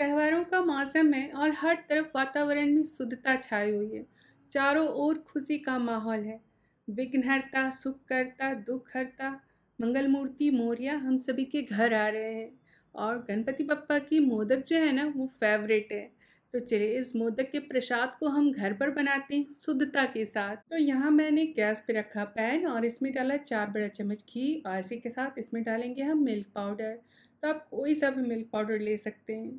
त्यौहारों का मौसम है और हर तरफ वातावरण में शुद्धता छाई हुई है चारों ओर खुशी का माहौल है करता सुखकर्ता करता मंगल मूर्ति मोरिया हम सभी के घर आ रहे हैं और गणपति बप्पा की मोदक जो है ना वो फेवरेट है तो चलिए इस मोदक के प्रसाद को हम घर पर बनाते हैं शुद्धता के साथ तो यहाँ मैंने गैस पे रखा पैन और इसमें डाला चार बड़ा चम्मच घी और इसी के साथ इसमें डालेंगे हम मिल्क पाउडर तो आप कोई सा भी मिल्क पाउडर ले सकते हैं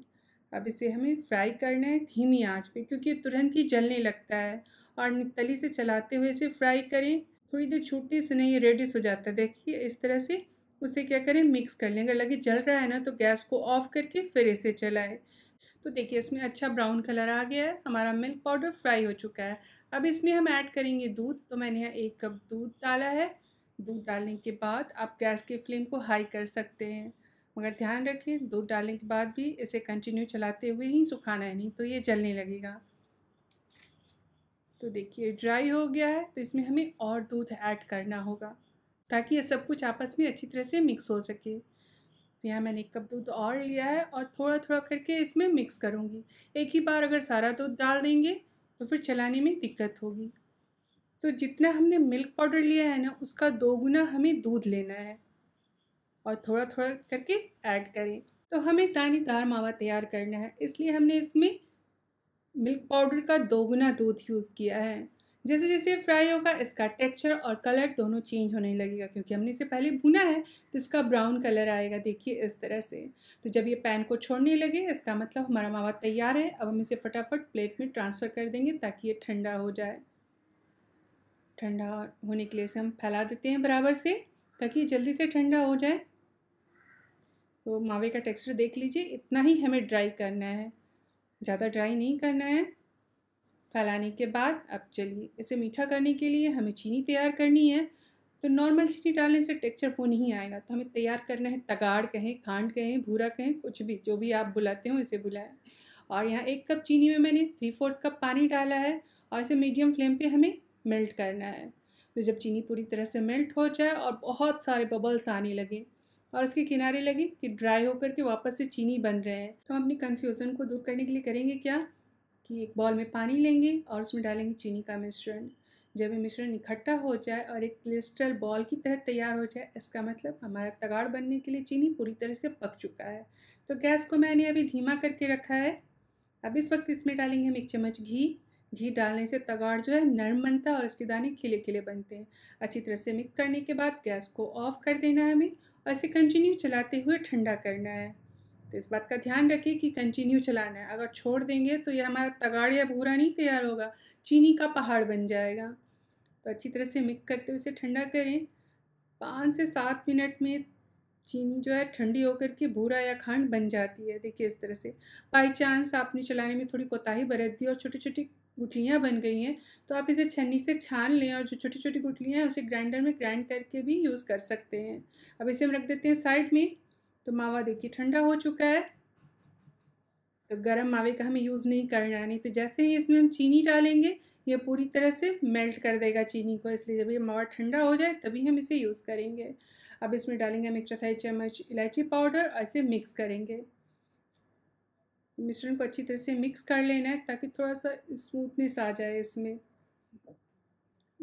अब इसे हमें फ्राई करना है धीमी आंच पे क्योंकि तुरंत ही जलने लगता है और तली से चलाते हुए इसे फ्राई करें थोड़ी देर छूटने से नहीं ये रेडिस हो जाता है देखिए इस तरह से उसे क्या करें मिक्स कर लें अगर लगे जल रहा है ना तो गैस को ऑफ करके फिर इसे चलाएं तो देखिए इसमें अच्छा ब्राउन कलर आ गया है हमारा मिल्क पाउडर फ्राई हो चुका है अब इसमें हम ऐड करेंगे दूध तो मैंने यहाँ एक कप दूध डाला है दूध डालने के बाद आप गैस की फ्लेम को हाई कर सकते हैं मगर ध्यान रखें दूध डालने के बाद भी इसे कंटिन्यू चलाते हुए ही सुखाना है नहीं तो ये जलने लगेगा तो देखिए ड्राई हो गया है तो इसमें हमें और दूध ऐड करना होगा ताकि ये सब कुछ आपस में अच्छी तरह से मिक्स हो सके तो यहाँ मैंने एक कप दूध और लिया है और थोड़ा थोड़ा करके इसमें मिक्स करूँगी एक ही बार अगर सारा दूध डाल देंगे तो फिर चलाने में दिक्कत होगी तो जितना हमने मिल्क पाउडर लिया है ना उसका दो गुना हमें दूध लेना है और थोड़ा थोड़ा करके ऐड करें तो हमें दानेदार मावा तैयार करना है इसलिए हमने इसमें मिल्क पाउडर का दोगुना दूध यूज़ किया है जैसे जैसे फ्राई होगा इसका टेक्सचर और कलर दोनों चेंज होने लगेगा क्योंकि हमने इसे पहले भुना है तो इसका ब्राउन कलर आएगा देखिए इस तरह से तो जब ये पैन को छोड़ने लगे इसका मतलब हमारा मावा तैयार है अब हम इसे फटाफट प्लेट में ट्रांसफ़र कर देंगे ताकि ये ठंडा हो जाए ठंडा होने के लिए इसे हम फैला देते हैं बराबर से ताकि जल्दी से ठंडा हो जाए तो मावे का टेक्सचर देख लीजिए इतना ही हमें ड्राई करना है ज़्यादा ड्राई नहीं करना है फैलाने के बाद अब चलिए इसे मीठा करने के लिए हमें चीनी तैयार करनी है तो नॉर्मल चीनी डालने से टेक्सचर वो नहीं आएगा तो हमें तैयार करना है तगाड़ कहें खांड कहें भूरा कहें कुछ भी जो भी आप बुलाते हो इसे बुलाएं और यहाँ एक कप चीनी में मैंने थ्री फोर्थ कप पानी डाला है और इसे मीडियम फ्लेम पे हमें मेल्ट करना है तो जब चीनी पूरी तरह से मेल्ट हो जाए और बहुत सारे बबल्स आने लगें और उसके किनारे लगे कि ड्राई होकर के वापस से चीनी बन रहे हैं तो हम अपनी कन्फ्यूज़न को दूर करने के लिए करेंगे क्या कि एक बॉल में पानी लेंगे और उसमें डालेंगे चीनी का मिश्रण जब ये मिश्रण इकट्ठा हो जाए और एक क्रिस्टल बॉल की तरह तैयार हो जाए इसका मतलब हमारा तगाड़ बनने के लिए चीनी पूरी तरह से पक चुका है तो गैस को मैंने अभी धीमा करके रखा है अब इस वक्त इसमें डालेंगे हम एक चम्मच घी घी डालने से तगाड़ जो है नरम बनता है और उसके दाने खिले खिले बनते हैं अच्छी तरह से मिक्स करने के बाद गैस को ऑफ कर देना है हमें और इसे कंटिन्यू चलाते हुए ठंडा करना है तो इस बात का ध्यान रखें कि कंटिन्यू चलाना है अगर छोड़ देंगे तो यह हमारा तगाड़ या भूरा नहीं तैयार होगा चीनी का पहाड़ बन जाएगा तो अच्छी तरह से मिक्स करते हुए इसे ठंडा करें पाँच से सात मिनट में चीनी जो है ठंडी होकर के भूरा या खांड बन जाती है देखिए इस तरह से बाई चांस आपने चलाने में थोड़ी कोताही बरत दी और छोटी छोटी गुठलियाँ बन गई हैं तो आप इसे छन्नी से छान लें और जो छोटी छोटी गुठलियाँ हैं उसे ग्राइंडर में ग्राइंड करके भी यूज़ कर सकते हैं अब इसे हम रख देते हैं साइड में तो मावा देखिए ठंडा हो चुका है तो गर्म मावे का हमें यूज़ नहीं करना नहीं तो जैसे ही इसमें हम चीनी डालेंगे ये पूरी तरह से मेल्ट कर देगा चीनी को इसलिए जब ये मावा ठंडा हो जाए तभी हम इसे यूज़ करेंगे अब इसमें डालेंगे हम एक चौथाई चम्मच इलायची पाउडर और इसे मिक्स करेंगे मिश्रण को अच्छी तरह से मिक्स कर लेना है ताकि थोड़ा सा स्मूथनेस आ जाए इसमें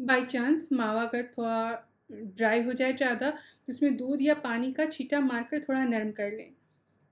बाई चांस मावा अगर थोड़ा ड्राई हो जाए ज़्यादा तो इसमें दूध या पानी का छीटा मारकर थोड़ा नरम कर लें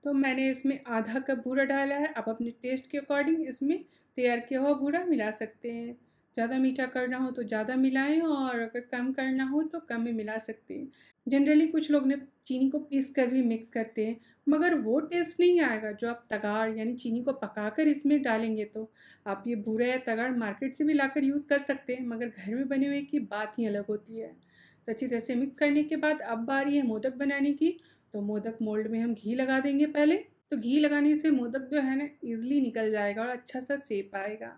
तो मैंने इसमें आधा कप भूरा डाला है आप अपने टेस्ट के अकॉर्डिंग इसमें तैयार किया हुआ भूरा मिला सकते हैं ज़्यादा मीठा करना हो तो ज़्यादा मिलाएं और अगर कम करना हो तो कम ही मिला सकते हैं जनरली कुछ लोग ने चीनी को पीस कर भी मिक्स करते हैं मगर वो टेस्ट नहीं आएगा जो आप तगाड़ यानी चीनी को पकाकर इसमें डालेंगे तो आप ये भूरा या तगाड़ मार्केट से भी लाकर यूज़ कर सकते हैं मगर घर में बने हुए की बात ही अलग होती है तो अच्छी तरह से मिक्स करने के बाद अब बारी है मोदक बनाने की तो मोदक मोल्ड में हम घी लगा देंगे पहले तो घी लगाने से मोदक जो है ना ईजिली निकल जाएगा और अच्छा सा सेप आएगा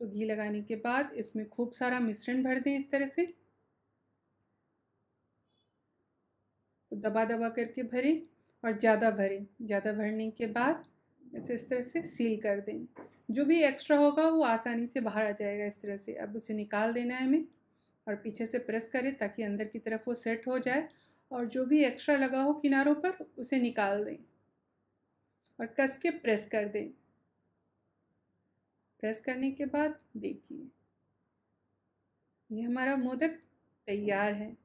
तो घी लगाने के बाद इसमें खूब सारा मिश्रण भर दें इस तरह से तो दबा दबा करके भरें और ज़्यादा भरें ज़्यादा भरने के बाद इसे इस तरह से सील कर दें जो भी एक्स्ट्रा होगा वो आसानी से बाहर आ जाएगा इस तरह से अब उसे निकाल देना है हमें और पीछे से प्रेस करें ताकि अंदर की तरफ वो सेट हो जाए और जो भी एक्स्ट्रा लगा हो किनारों पर उसे निकाल दें और कस के प्रेस कर दें प्रेस करने के बाद देखिए ये हमारा मोदक तैयार है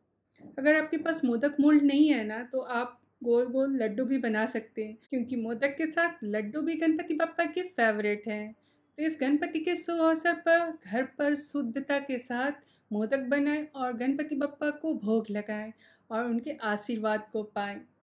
अगर आपके पास मोदक मोल्ड नहीं है ना तो आप गोल गोल लड्डू भी बना सकते हैं क्योंकि मोदक के साथ लड्डू भी गणपति बापा के फेवरेट हैं तो इस गणपति के शुभ अवसर पर घर पर शुद्धता के साथ मोदक बनाएं और गणपति बप्पा को भोग लगाएं और उनके आशीर्वाद को पाएं